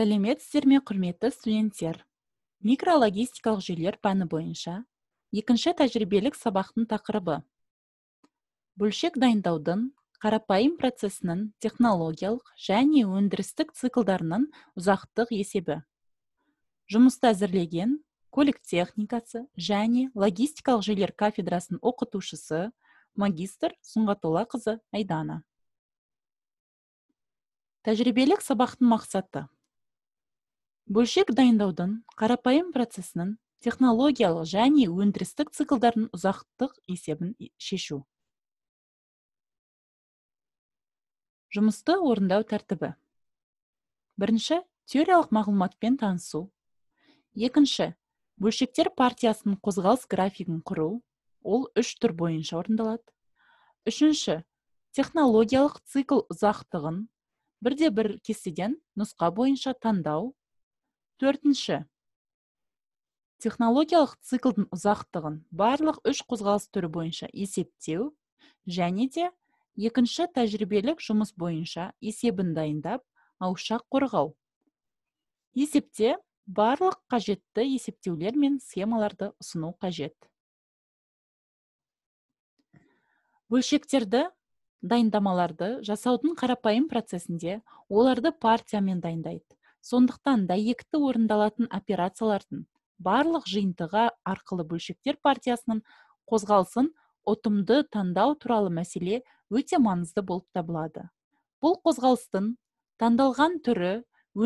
сәлеметсіздер ме құрметті студенттер микрологистикалық жүйелер пәні бойынша екінші тәжірибелік сабақтың тақырыбы бөлшек дайындаудың қарапайым процесінің технологиялық және өндірістік циклдарының ұзақтық есебі жұмысты әзірлеген көлік техникасы және логистикалық жүйелер кафедрасының оқытушысы магистр сұңғатоллақызы айдана тәжірибелік сабақтың мақсаты бөлшек дайындаудың қарапайым процесінің технологиялық және өндірістік циклдардың ұзақтық есебін шешу жұмысты орындау тәртібі бірінші теориялық мағлұматпен танысу екінші бөлшектер партиясының қозғалыс графигін құру ол үш түр бойынша орындалады үшінші технологиялық цикл ұзақтығын бірде бір кестеден нұсқа бойынша таңдау төртінші технологиялық циклдың ұзақтығын барлық үш қозғалыс түрі бойынша есептеу және де екінші тәжірибелік жұмыс бойынша есебін дайындап ауызша қорғау есепте барлық қажетті есептеулер мен схемаларды ұсыну қажет бөлшектерді дайындамаларды жасаудың қарапайым процесінде оларды партиямен дайындайды сондықтан дәйекті орындалатын операциялардың барлық жиынтығы арқылы бөлшектер партиясының қозғалсын ұтымды таңдау туралы мәселе өте маңызды болып табылады бұл қозғалыстың таңдалған түрі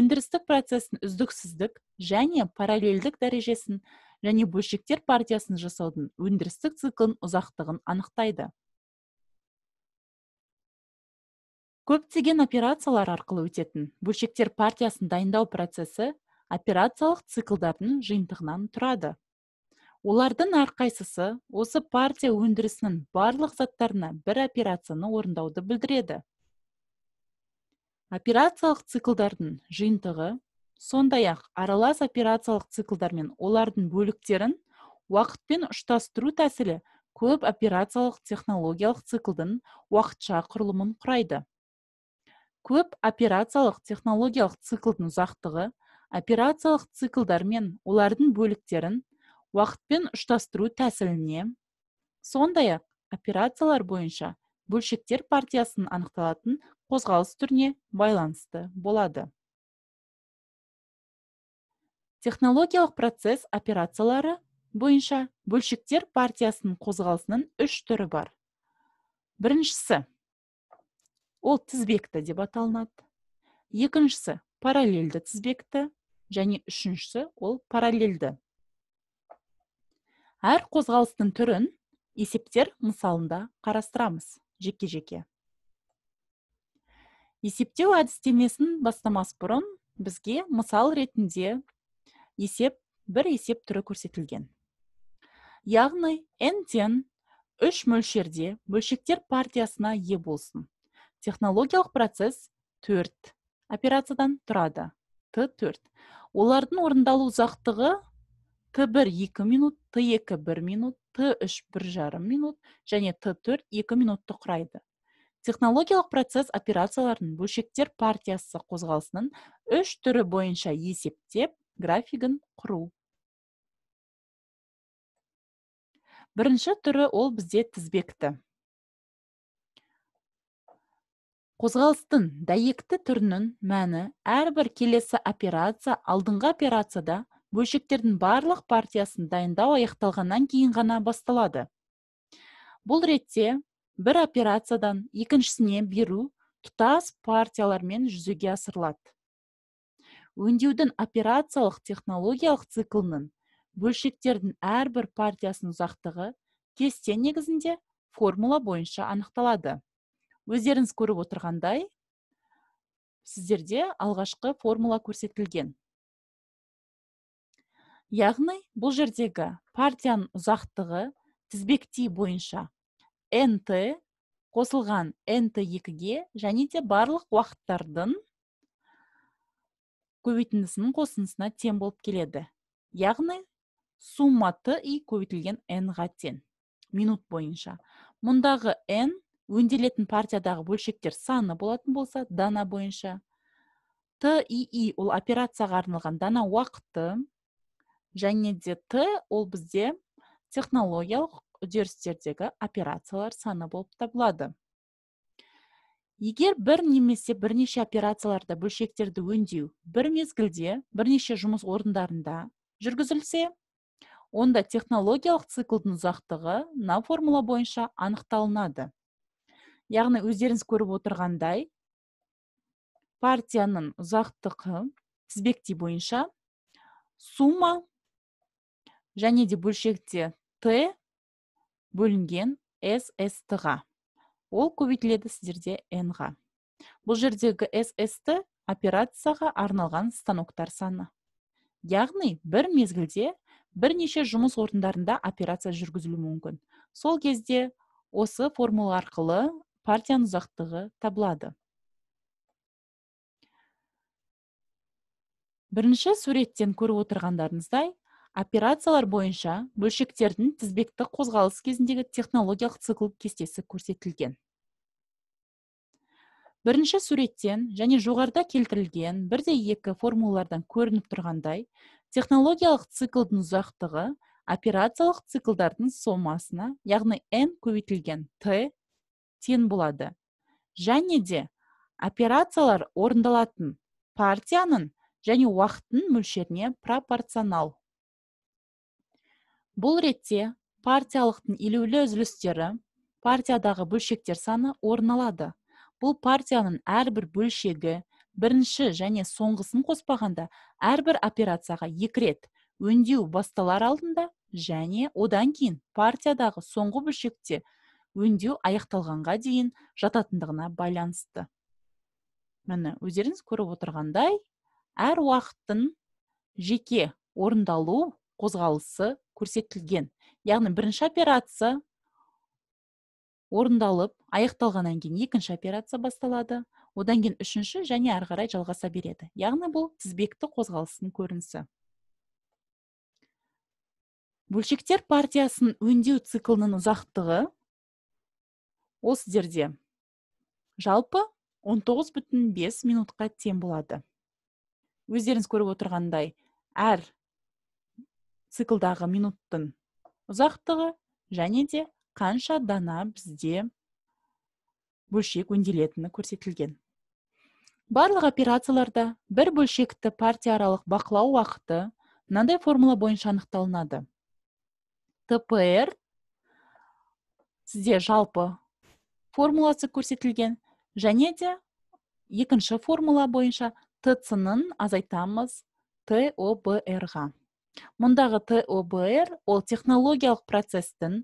өндірістік процестің үздіксіздік және параллельдік дәрежесін және бөлшектер партиясын жасаудың өндірістік циклын ұзақтығын анықтайды көптеген операциялар арқылы өтетін бөлшектер партиясын дайындау процесі операциялық циклдардың жиынтығынан тұрады олардың әрқайсысы осы партия өндірісінің барлық заттарына бір операцияны орындауды білдіреді операциялық циклдардың жиынтығы сондай ақ аралас операциялық циклдар мен олардың бөліктерін уақытпен ұштастыру тәсілі көп операциялық технологиялық циклдың уақытша құрылымын құрайды көп операциялық технологиялық циклдың ұзақтығы операциялық циклдар мен олардың бөліктерін уақытпен ұштастыру тәсіліне сондай ақ операциялар бойынша бөлшектер партиясын анықталатын қозғалыс түріне байланысты болады технологиялық процесс операциялары бойынша бөлшектер партиясының қозғалысының үш түрі бар біріншісі ол тізбекті деп аталынады екіншісі параллельді тізбекті және үшіншісі ол параллельді әр қозғалыстың түрін есептер мысалында қарастырамыз жеке жеке есептеу әдістемесін бастамас бұрын бізге мысал ретінде есеп бір есеп түрі көрсетілген яғни n тен үш мөлшерде бөлшектер партиясына ие болсын технологиялық процесс төрт операциядан тұрады т төрт олардың орындалу ұзақтығы т бір екі минут т екі бір минут т үш бір жарым минут және т төрт екі минутты құрайды технологиялық процесс операцияларын бөлшектер партиясы қозғалысының үш түрі бойынша есептеп графигін құру бірінші түрі ол бізде тізбекті қозғалыстың дәйекті түрінің мәні әрбір келесі операция алдыңғы операцияда бөлшектердің барлық партиясын дайындау аяқталғаннан кейін ғана басталады бұл ретте бір операциядан екіншісіне беру тұтас партиялармен жүзеге асырылады өңдеудің операциялық технологиялық циклының бөлшектердің әрбір партиясының ұзақтығы кесте негізінде формула бойынша анықталады өздеріңіз көріп отырғандай сіздерде алғашқы формула көрсетілген яғни бұл жердегі партияның ұзақтығы тізбектей бойынша нт қосылған нт екіге және де барлық уақыттардың көбейтіндісінің қосындысына тең болып келеді яғни сумма ти көбейтілген n-ға тең минут бойынша мұндағы n өңделетін партиядағы бөлшектер саны болатын болса дана бойынша тии ол операцияға арналған дана уақыты және де т ол бізде технологиялық үдерістердегі операциялар саны болып табылады егер бір немесе бірнеше операцияларда бөлшектерді өңдеу бір мезгілде бірнеше жұмыс орындарында жүргізілсе онда технологиялық циклдың ұзақтығы мына формула бойынша анықталынады яғни өздеріңіз көріп отырғандай партияның ұзақтығы тізбектей бойынша сумма және де бөлшекте т бөлінген сст ға ол көбейтіледі сіздерде н ға бұл жердегі сст операцияға арналған станоктар саны яғни бір мезгілде бірнеше жұмыс орындарында операция жүргізілуі мүмкін сол кезде осы формула арқылы партияның ұзақтығы табылады бірінші суреттен көріп отырғандарыңыздай операциялар бойынша бөлшектердің тізбекті қозғалыс кезіндегі технологиялық цикл кестесі көрсетілген бірінші суреттен және жоғарда келтірілген бірде екі формулалардан көрініп тұрғандай технологиялық циклдың ұзақтығы операциялық циклдардың сомасына яғни n көбейтілген t тең болады және де операциялар орындалатын партияның және уақыттың мөлшеріне пропорционал бұл ретте партиялықтың елеулі үзілістері партиядағы бөлшектер саны орын бұл партияның әрбір бөлшегі бірінші және соңғысын қоспағанда әрбір операцияға екі рет өңдеу басталар алдында және одан кейін партиядағы соңғы бөлшекте өңдеу аяқталғанға дейін жататындығына байланысты міне өздеріңіз көріп отырғандай әр уақыттың жеке орындалу қозғалысы көрсетілген яғни бірінші операция орындалып аяқталғаннан кейін екінші операция басталады одан кейін үшінші және ары қарай жалғаса береді яғни бұл тізбекті қозғалыстың көрінісі бөлшектер партиясын өңдеу циклының ұзақтығы ол сіздерде жалпы 19,5 минутқа тең болады өздеріңіз көріп отырғандай әр циклдағы минуттың ұзақтығы және де қанша дана бізде бөлшек өңделетіні көрсетілген барлық операцияларда бір бөлшекті партия аралық бақылау уақыты мынандай формула бойынша анықталынады тпр сізде жалпы формуласы көрсетілген және де екінші формула бойынша тц азайтамыз тобр ға мұндағы тобр ол технологиялық процестің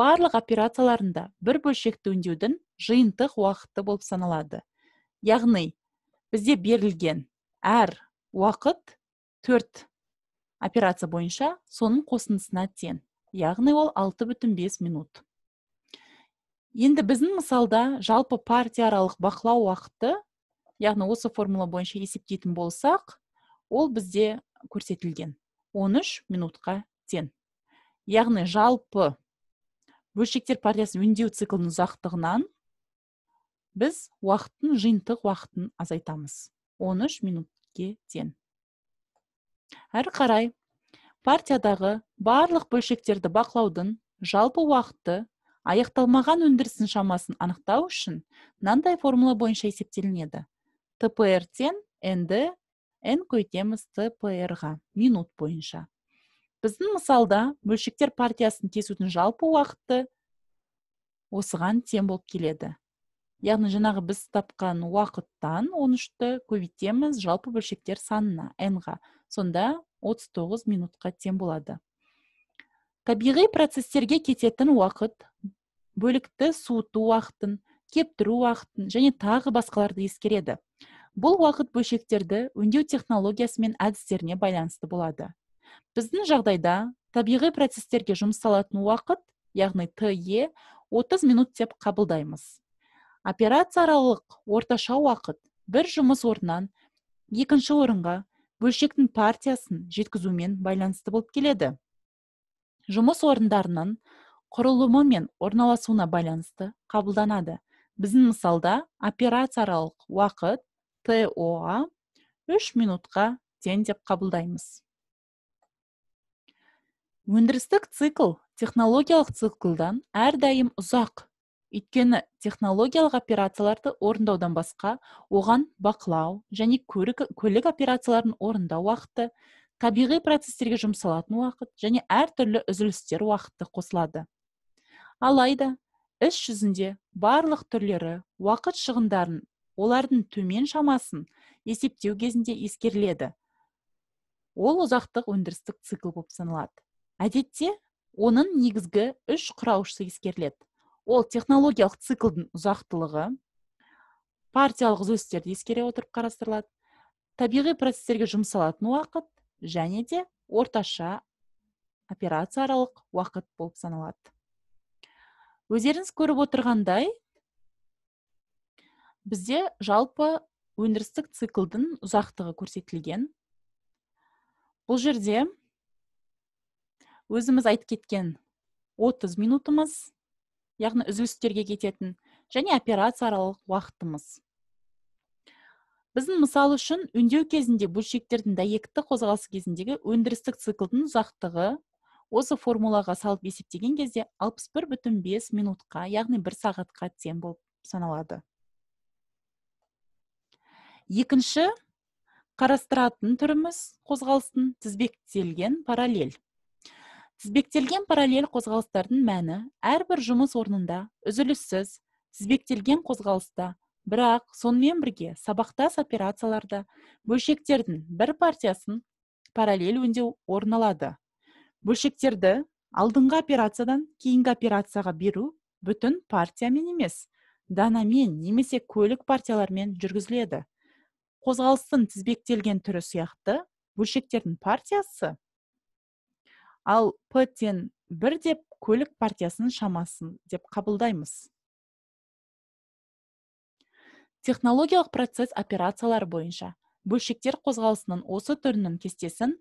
барлық операцияларында бір бөлшекті өңдеудің жиынтық уақыты болып саналады яғни бізде берілген әр уақыт төрт операция бойынша соның қосындысына тең яғни ол алты бүтін бес минут енді біздің мысалда жалпы партия аралық бақылау уақыты яғни осы формула бойынша есептейтін болсақ ол бізде көрсетілген 13 минутқа тең яғни жалпы бөлшектер партиясы өңдеу циклының ұзақтығынан біз уақыттың жиынтық уақытын азайтамыз 13 минутке тең әрі қарай партиядағы барлық бөлшектерді бақылаудың жалпы уақыты аяқталмаған өндірісін шамасын анықтау үшін мынандай формула бойынша есептелінеді тпртен нді n көйтеміз тпр ға минут бойынша біздің мысалда бөлшектер партиясын кесудің жалпы уақыты осыған тең болып келеді яғни жаңағы біз тапқан уақыттан 13-ті көбейтеміз жалпы бөлшектер санына n ға сонда 39 минутқа тең болады табиғи процестерге кететін уақыт бөлікті суыту уақытын кептіру уақытын және тағы басқаларды ескереді бұл уақыт бөлшектерді өңдеу технологиясы мен әдістеріне байланысты болады біздің жағдайда табиғи процестерге жұмсалатын уақыт яғни те 30 минут деп қабылдаймыз операция аралық орташа уақыт бір жұмыс орнынан екінші орынға бөлшектің партиясын жеткізумен байланысты болып келеді жұмыс орындарының құрылымы мен орналасуына байланысты қабылданады біздің мысалда операциялық уақыт тоа 3 минутқа тең деп қабылдаймыз өндірістік цикл технологиялық циклдан әрдайым ұзақ өйткені технологиялық операцияларды орындаудан басқа оған бақылау және көлік, көлік операцияларын орындау уақыты табиғи процестерге жұмсалатын уақыт және әртүрлі үзілістер уақыты қосылады алайда іс жүзінде барлық түрлері уақыт шығындарын олардың төмен шамасын есептеу кезінде ескеріледі ол ұзақтық өндірістік цикл болып саналады әдетте оның негізгі үш құраушысы ескеріледі ол технологиялық циклдың ұзақтылығы партиялық үзілістерді ескере отырып қарастырылады табиғи процестерге жұмсалатын уақыт және де орташа операция аралық уақыт болып саналады өздеріңіз көріп отырғандай бізде жалпы өндірістік циклдың ұзақтығы көрсетілген бұл жерде өзіміз айтып кеткен 30 минутымыз яғни үзілістерге кететін және операция аралық уақытымыз біздің мысал үшін өңдеу кезінде бөлшектердің дәйекті қозғалысы кезіндегі өндірістік циклдың ұзақтығы осы формулаға салып есептеген кезде 61 бүтін бес минутқа яғни бір сағатқа тең болып саналады екінші қарастыратын түріміз қозғалыстың тізбектелген параллель тізбектелген параллель қозғалыстардың мәні әрбір жұмыс орнында үзіліссіз тізбектелген қозғалыста бірақ сонымен бірге сабақтас операцияларда бөлшектердің бір партиясын параллель өңдеу орналады бөлшектерді алдыңғы операциядан кейінгі операцияға беру бүтін партиямен емес данамен немесе көлік партиялармен жүргізіледі қозғалыстың тізбектелген түрі сияқты бөлшектердің партиясы ал п тең бір деп көлік партиясының шамасын деп қабылдаймыз технологиялық процесс операциялар бойынша бөлшектер қозғалысының осы түрінің кестесін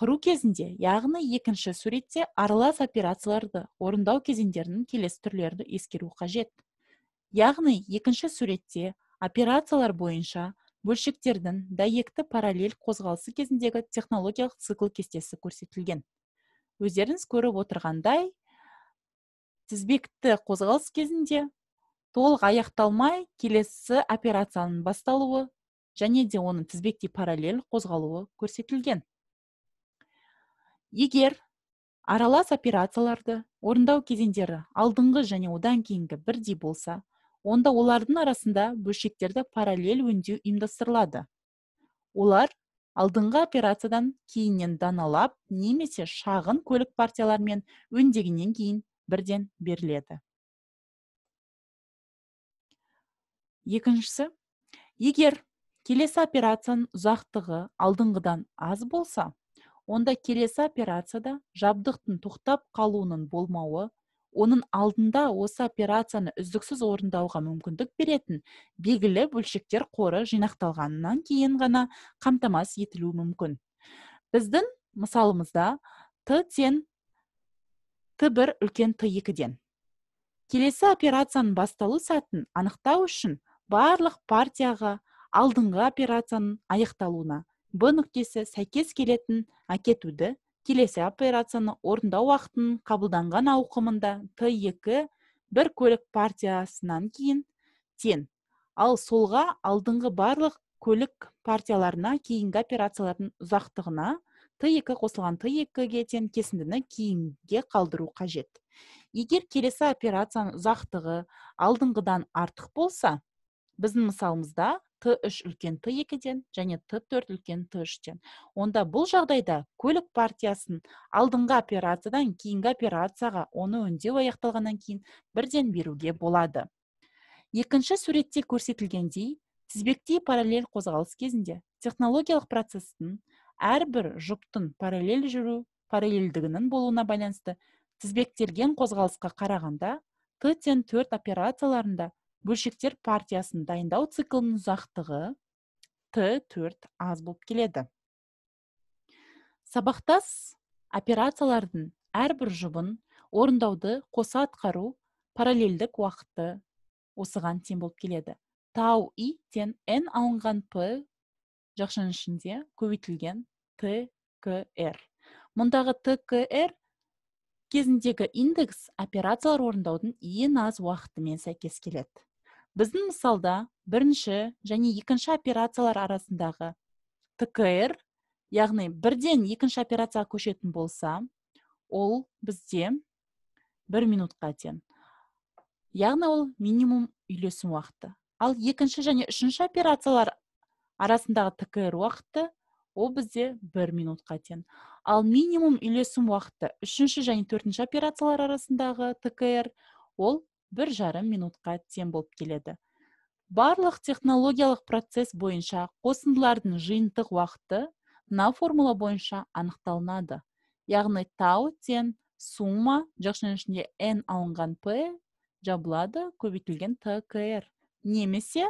құру кезінде яғни екінші суретте аралас операцияларды орындау кезеңдерінің келесі түрлерді ескеру қажет яғни екінші суретте операциялар бойынша бөлшектердің дәйекті параллель қозғалысы кезіндегі технологиялық цикл кестесі көрсетілген өздеріңіз көріп отырғандай тізбекті қозғалыс кезінде толық аяқталмай келесі операцияның басталуы және де оның тізбектей параллель қозғалуы көрсетілген егер аралас операцияларды орындау кезеңдері алдыңғы және одан кейінгі бірдей болса онда олардың арасында бөлшектерді параллель өңдеу ұйымдастырылады олар алдыңғы операциядан кейіннен даналап немесе шағын көлік партиялармен өңдегеннен кейін бірден беріледі екіншісі егер келесі операцияның ұзақтығы алдыңғыдан аз болса онда келесі операцияда жабдықтың тоқтап қалуының болмауы оның алдында осы операцияны үздіксіз орындауға мүмкіндік беретін белгілі бөлшектер қоры жинақталғаннан кейін ғана қамтамасыз етілуі мүмкін біздің мысалымызда т тен, т бір үлкен т екіден келесі операцияның басталу сәтін анықтау үшін барлық партияға алдыңғы операцияның аяқталуына б нүктесі сәйкес келетін әкетуді келесі операцияны орындау уақытын қабылданған ауқымында т 2 бір көлік партиясынан кейін тен. ал солға алдыңғы барлық көлік партияларына кейінгі операциялардың ұзақтығына т 2 қосылған т 2 тең кесіндіні кейінге қалдыру қажет егер келесі операцияның ұзақтығы алдыңғыдан артық болса біздің мысалымызда т үш үлкен т екіден және т төрт үлкен т үштен онда бұл жағдайда көлік партиясын алдыңғы операциядан кейінгі операцияға оны өндеу аяқталғаннан кейін бірден беруге болады екінші суретте көрсетілгендей тізбектей параллель қозғалыс кезінде технологиялық процестің әрбір жұптың параллель жүру параллельдігінің болуына байланысты тізбектелген қозғалысқа қарағанда т тең операцияларында бөлшектер партиясын дайындау циклының ұзақтығы т 4 аз болып келеді сабақтас операциялардың әрбір жұбын орындауды қоса атқару параллельдік уақыты осыған тең болып келеді тау и тен н алынған п жақшаның ішінде көбейтілген ткр мұндағы ткр кезіндегі индекс операциялар орындаудың ең аз уақытымен сәйкес келеді біздің мысалда бірінші және екінші операциялар арасындағы ткр яғни бірден екінші операцияға көшетін болса ол бізде бір минутқа тең яғни ол минимум үйлесім уақыты ал екінші және үшінші операциялар арасындағы ткр уақыты ол бізде бір минутқа тең ал минимум үйлесім уақыты үшінші және төртінші операциялар арасындағы ткр ол бір жарым минутқа тең болып келеді барлық технологиялық процесс бойынша қосындылардың жиынтық уақыты мына формула бойынша анықталынады яғни тау тең сумма жақшаның ішінде n алынған p жабылады көбейтілген ткр немесе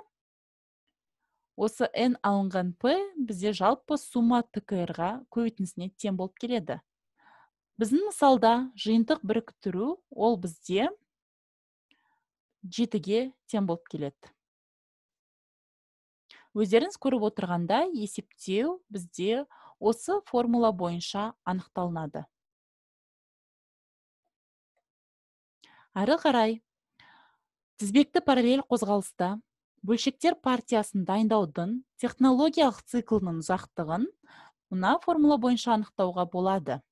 осы n алынған p бізде жалпы сумма ткр ға көбейтіндісіне тең болып келеді біздің мысалда жиынтық біріктіру ол бізде жетіге тең болып келеді өздеріңіз көріп отырғандай есептеу бізде осы формула бойынша анықталынады әрі қарай тізбекті параллель қозғалыста бөлшектер партиясын дайындаудың технологиялық циклының ұзақтығын мына формула бойынша анықтауға болады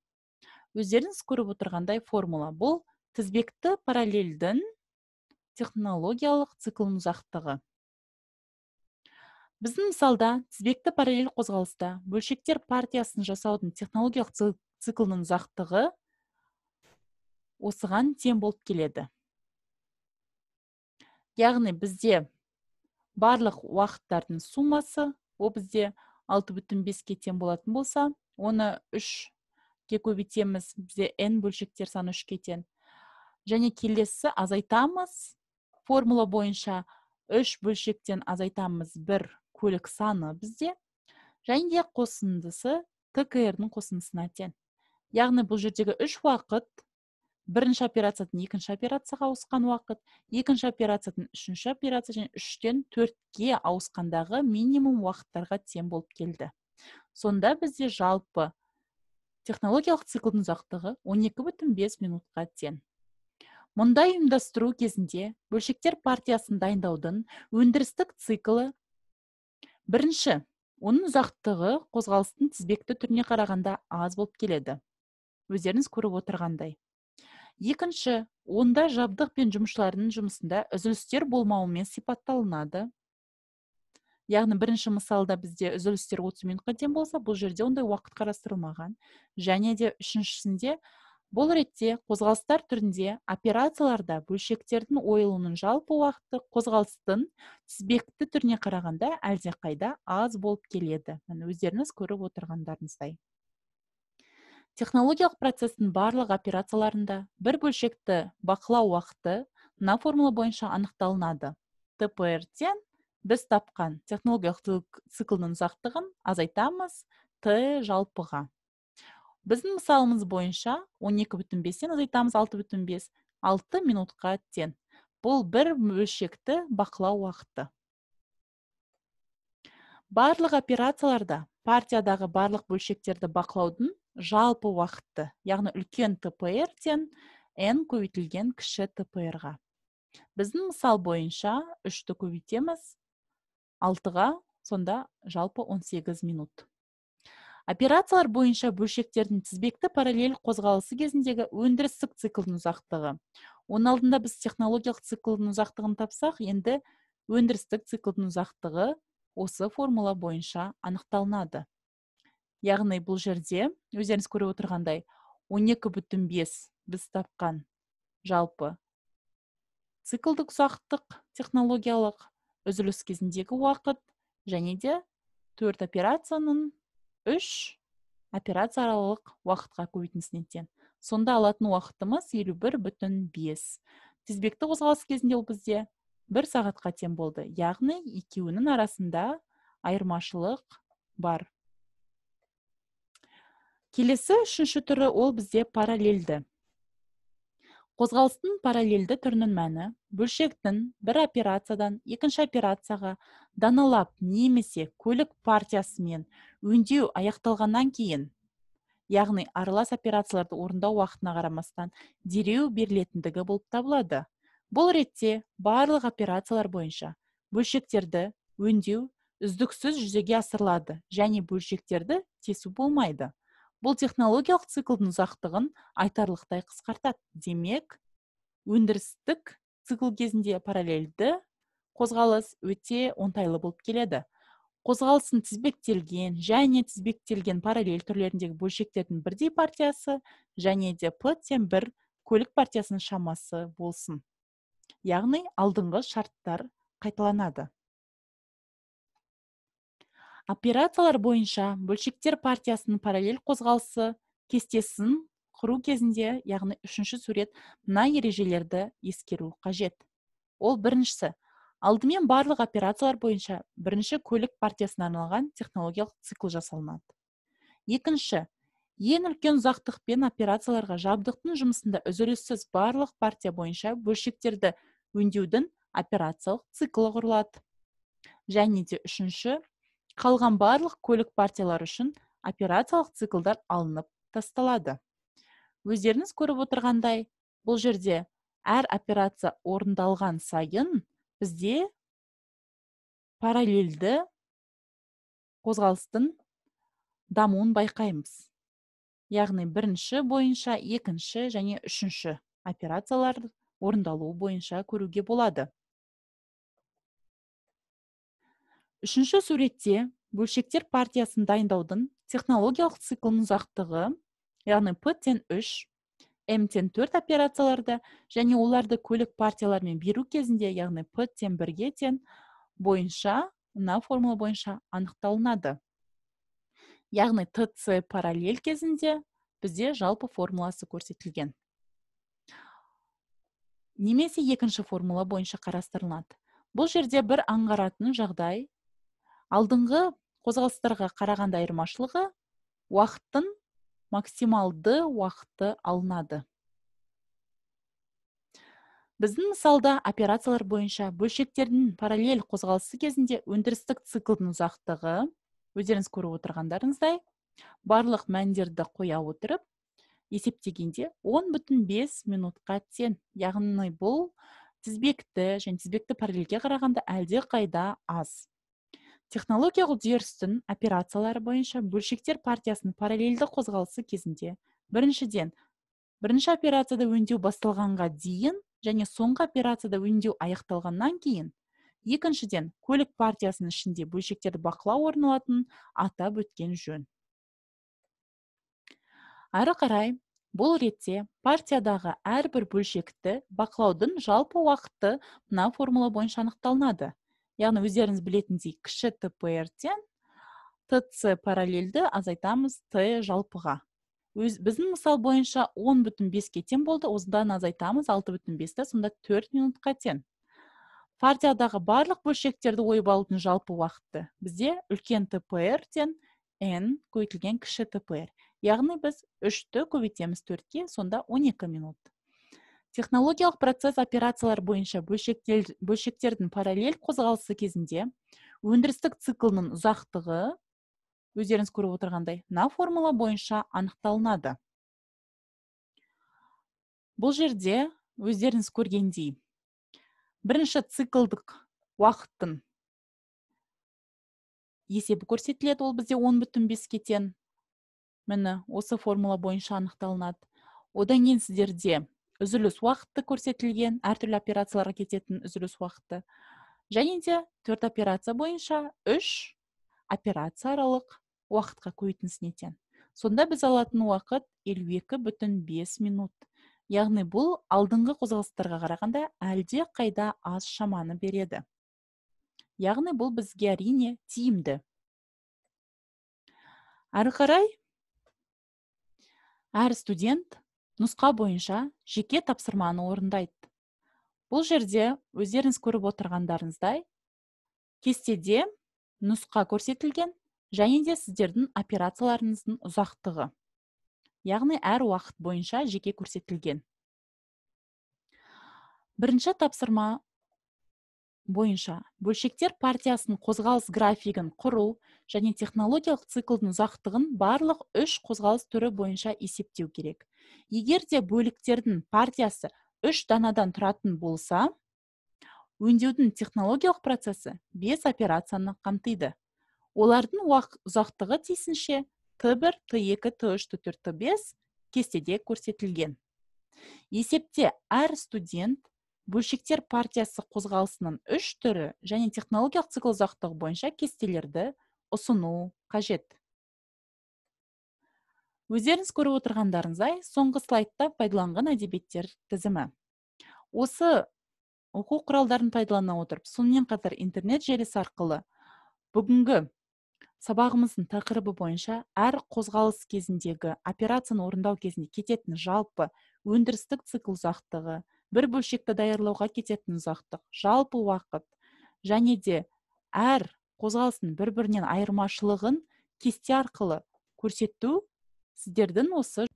өздеріңіз көріп отырғандай формула бұл тізбекті параллельдің технологиялық циклын ұзақтығы біздің мысалда тізбекті параллель қозғалыста бөлшектер партиясын жасаудың технологиялық циклының ұзақтығы осыған тең болып келеді яғни бізде барлық уақыттардың сумасы, ол бізде алты бүтін беске тең болатын болса оны үшке көбейтеміз бізде n бөлшектер саны үшке тең және келесі азайтамыз формула бойынша үш бөлшектен азайтамыз бір көлік саны бізде және де қосындысы ткр қосындысына тең яғни бұл жердегі үш уақыт бірінші операциядан екінші операцияға ауысқан уақыт екінші операциядан үшінші операция және үштен төртке ауысқандағы минимум уақыттарға тең болып келді сонда бізде жалпы технологиялық циклдың ұзақтығы 12,5 минутқа тең мұндай ұйымдастыру кезінде бөлшектер партиясын дайындаудың өндірістік циклы бірінші оның ұзақтығы қозғалыстың тізбекті түріне қарағанда аз болып келеді өздеріңіз көріп отырғандай екінші онда жабдық пен жұмысшылардың жұмысында үзілістер болмауымен сипатталынады яғни бірінші мысалда бізде үзілістер 30 минутқа дейін болса бұл жерде ондай уақыт қарастырылмаған және де үшіншісінде бұл ретте қозғалыстар түрінде операцияларда бөлшектердің ойылуының жалпы уақыты қозғалыстың тізбекті түріне қарағанда әлдеқайда аз болып келеді Мен өздеріңіз көріп отырғандарыңыздай технологиялық процестің барлық операцияларында бір бөлшекті бақылау уақыты мына формула бойынша анықталынады тен біз тапқан технологиялық циклдың ұзақтығын азайтамыз т жалпыға біздің мысалымыз бойынша 12,5-тен азайтамыз 6,5 6 минутқа тең бұл бір бөлшекті бақылау уақыты барлық операцияларда партиядағы барлық бөлшектерді бақылаудың жалпы уақыты яғни үлкен тпр тен n көбейтілген кіші тпр ға біздің мысал бойынша үшті ті көбейтеміз 6-ға сонда жалпы 18 минут операциялар бойынша бөлшектердің тізбекті параллель қозғалысы кезіндегі өндірістік циклдың ұзақтығы оның алдында біз технологиялық циклдың ұзақтығын тапсақ енді өндірістік циклдың ұзақтығы осы формула бойынша анықталынады яғни бұл жерде өздеріңіз көріп отырғандай 12 бүтін бес біз тапқан жалпы циклдық ұзақтық технологиялық үзіліс кезіндегі уақыт және де төрт операцияның үш операция аралық уақытқа көбейтін тең сонда алатын уақытымыз елу бір бүтін бес тізбекті қозғалыс кезінде ол бізде бір сағатқа тең болды яғни екеуінің арасында айырмашылық бар келесі үшінші түрі ол бізде параллельді қозғалыстың параллельді түрінің мәні бөлшектің бір операциядан екінші операцияға даналап немесе көлік партиясымен Өндеу аяқталғаннан кейін яғни аралас операцияларды орындау уақытына қарамастан дереу берілетіндігі болып табылады бұл ретте барлық операциялар бойынша бөлшектерді өндеу үздіксіз жүзеге асырылады және бөлшектерді тесу болмайды бұл технологиялық циклдың ұзақтығын айтарлықтай қысқартады демек өндірістік цикл кезінде параллельді қозғалыс өте оңтайлы болып келеді қозғалысын тізбектелген және тізбектелген параллель түрлеріндегі бөлшектердің бірдей партиясы және де п тең бір көлік партиясының шамасы болсын яғни алдыңғы шарттар қайталанады операциялар бойынша бөлшектер партиясының параллель қозғалысы кестесін құру кезінде яғни үшінші сурет мына ережелерді ескеру қажет ол біріншісі алдымен барлық операциялар бойынша бірінші көлік партиясына арналған технологиялық цикл жасалынады екінші ең үлкен ұзақтықпен операцияларға жабдықтың жұмысында үзіліссіз барлық партия бойынша бөлшектерді өңдеудің операциялық циклы құрылады және де үшінші қалған барлық көлік партиялары үшін операциялық циклдар алынып тасталады өздеріңіз көріп отырғандай бұл жерде әр операция орындалған сайын бізде параллельді қозғалыстың дамуын байқаймыз яғни бірінші бойынша екінші және үшінші операциялар орындалуы бойынша көруге болады үшінші суретте бөлшектер партиясын дайындаудың технологиялық циклының ұзақтығы яғни п тен үш мтен төрт операцияларды және оларды көлік партияларымен беру кезінде яғни п тең бірге тен, бойынша мына формула бойынша анықталынады яғни тц параллель кезінде бізде жалпы формуласы көрсетілген немесе екінші формула бойынша қарастырылады бұл жерде бір аңғаратын жағдай алдыңғы қозғалыстарға қарағанда айырмашылығы уақыттың максималды уақыты алынады біздің мысалда операциялар бойынша бөлшектердің параллель қозғалысы кезінде өндірістік циклдың ұзақтығы өздеріңіз көріп отырғандарыңыздай барлық мәндерді қоя отырып есептегенде бүтін 10,5 минутқа тең яғни бұл тізбекті және тізбекті параллельге қарағанда әлде қайда аз технологиялық үдерістің операциялары бойынша бөлшектер партиясының параллельді қозғалысы кезінде біріншіден бірінші операцияда өңдеу басталғанға дейін және соңғы операцияда өңдеу аяқталғаннан кейін екіншіден көлік партиясының ішінде бөлшектерді бақылау орын алатынын атап өткен жөн Ары қарай бұл ретте партиядағы әрбір бөлшекті бақылаудың жалпы уақыты мына формула бойынша анықталынады яғни өздеріңіз білетіндей кіші тпртен тц параллельді азайтамыз т жалпыға Өз, біздің мысал бойынша 10 бүтін беске тең болды осыдан азайтамыз 6 бүтін бесті сонда 4 минутқа тең партиядағы барлық бөлшектерді ойып алудың жалпы уақыты бізде үлкен тпр тен n көбейтілген кіші тпр яғни біз үшті көбейтеміз төртке сонда 12 минут технологиялық процесс операциялар бойынша бөлшектер, бөлшектердің параллель қозғалысы кезінде өндірістік циклының ұзақтығы өздеріңіз көріп отырғандай мына формула бойынша анықталынады бұл жерде өздеріңіз көргендей бірінші циклдық уақыттың есебі көрсетіледі ол бізде он бүтін беске тең міне осы формула бойынша анықталынады одан кейін сіздерде үзіліс уақыты көрсетілген әртүрлі операцияларға кететін үзіліс уақыты және де төрт операция бойынша үш операция аралық уақытқа көбейтіндісін тең сонда біз алатын уақыт екі бүтін бес минут яғни бұл алдыңғы қозғалыстарға қарағанда әлде қайда аз шаманы береді яғни бұл бізге әрине тиімді әрі қарай әр студент нұсқа бойынша жеке тапсырманы орындайды бұл жерде өздеріңіз көріп отырғандарыңыздай кестеде нұсқа көрсетілген және де сіздердің операцияларыңыздың ұзақтығы яғни әр уақыт бойынша жеке көрсетілген бірінші тапсырма бойынша бөлшектер партиясының қозғалыс графигін құру және технологиялық циклдың ұзақтығын барлық үш қозғалыс түрі бойынша есептеу керек егер де бөліктердің партиясы үш данадан тұратын болса өңдеудің технологиялық процесі бес операцияны қамтиды олардың ұзақтығы тиісінше т1 т2 т3 т4 т5 кестеде көрсетілген есепте әр студент бөлшектер партиясы қозғалысының үш түрі және технологиялық цикл ұзақтығы бойынша кестелерді ұсыну қажет өздеріңіз көріп отырғандарыңыздай соңғы слайдта пайдаланған әдебиеттер тізімі осы оқу құралдарын пайдалана отырып сонымен қатар интернет желісі арқылы бүгінгі сабағымыздың тақырыбы бойынша әр қозғалыс кезіндегі операцияны орындау кезінде кететін жалпы өндірістік цикл ұзақтығы бір бөлшекті даярлауға кететін ұзақтық жалпы уақыт және де әр қозғалыстың бір бірінен айырмашылығын кесте арқылы көрсету сіздердің осы